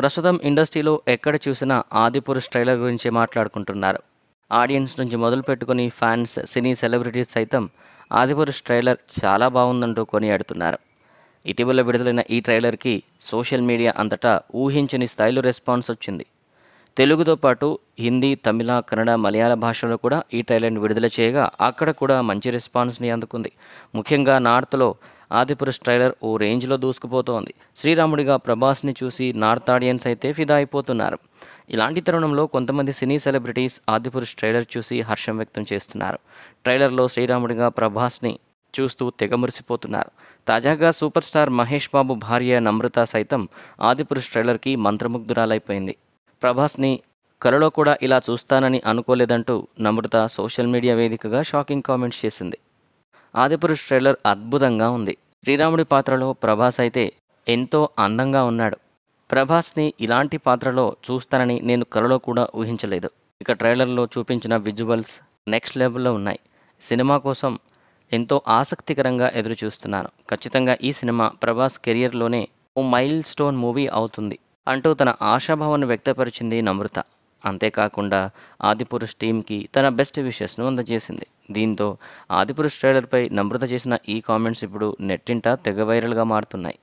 ప్రస్తుతం ఇండస్ట్రీలో ఎక్కడ చూసినా ఆదిపురుష్ ట్రైలర్ గురించి మాట్లాడుకుంటున్నారు ఆడియన్స్ నుంచి మొదలు పెట్టుకుని ఫ్యాన్స్ సినీ సెలబ్రిటీస్ సైతం ఆదిపురుష్ ట్రైలర్ చాలా బాగుందంటూ కొనియాడుతున్నారు ఇటీవల విడుదలైన ఈ ట్రైలర్కి సోషల్ మీడియా అంతటా ఊహించని స్థాయిలో రెస్పాన్స్ వచ్చింది తెలుగుతో పాటు హిందీ తమిళ కన్నడ మలయాళ భాషలో కూడా ఈ ట్రైలర్ని విడుదల చేయగా అక్కడ కూడా మంచి రెస్పాన్స్ని అందుకుంది ముఖ్యంగా నార్త్లో ఆదిపురుష్ ట్రైలర్ ఓ రేంజ్లో దూసుకుపోతోంది శ్రీరాముడిగా ప్రభాస్ని చూసి నార్త్ ఆడియన్స్ అయితే ఫిదా అయిపోతున్నారు ఇలాంటి తరుణంలో కొంతమంది సినీ సెలబ్రిటీస్ ఆదిపురుష్ ట్రైలర్ చూసి హర్షం వ్యక్తం చేస్తున్నారు ట్రైలర్లో శ్రీరాముడిగా ప్రభాస్ని చూస్తూ తెగమురిసిపోతున్నారు తాజాగా సూపర్ స్టార్ మహేష్ బాబు భార్య నమ్రత సైతం ఆదిపురుష్ ట్రైలర్కి మంత్రముగ్ధురాలైపోయింది ప్రభాస్ని కలలో కూడా ఇలా చూస్తానని అనుకోలేదంటూ నమ్రత సోషల్ మీడియా వేదికగా షాకింగ్ కామెంట్స్ చేసింది ఆదిపురుష్ ట్రైలర్ అద్భుతంగా ఉంది శ్రీరాముడి పాత్రలో ప్రభాస్ అయితే ఎంతో అందంగా ఉన్నాడు ప్రభాస్ని ఇలాంటి పాత్రలో చూస్తానని నేను కలలో కూడా ఊహించలేదు ఇక ట్రైలర్లో చూపించిన విజువల్స్ నెక్స్ట్ లెవెల్లో ఉన్నాయి సినిమా కోసం ఎంతో ఆసక్తికరంగా ఎదురు చూస్తున్నాను ఖచ్చితంగా ఈ సినిమా ప్రభాస్ కెరియర్లోనే ఓ మైల్ స్టోన్ మూవీ అవుతుంది అంటూ తన ఆశాభావాన్ని వ్యక్తపరిచింది నమృత అంతేకాకుండా ఆదిపురుష్ టీంకి తన బెస్ట్ విషెస్ను అందజేసింది దీంతో ఆదిపురుష్ ట్రైలర్పై నమృత చేసిన ఈ కామెంట్స్ ఇప్పుడు నెట్టింట తెగ వైరల్గా మారుతున్నాయి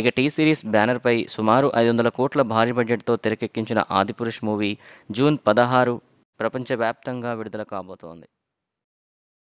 ఇక టీ సిరీస్ బ్యానర్పై సుమారు ఐదు వందల కోట్ల భారీ బడ్జెట్తో తెరకెక్కించిన ఆదిపురుష్ మూవీ జూన్ పదహారు ప్రపంచవ్యాప్తంగా విడుదల కాబోతోంది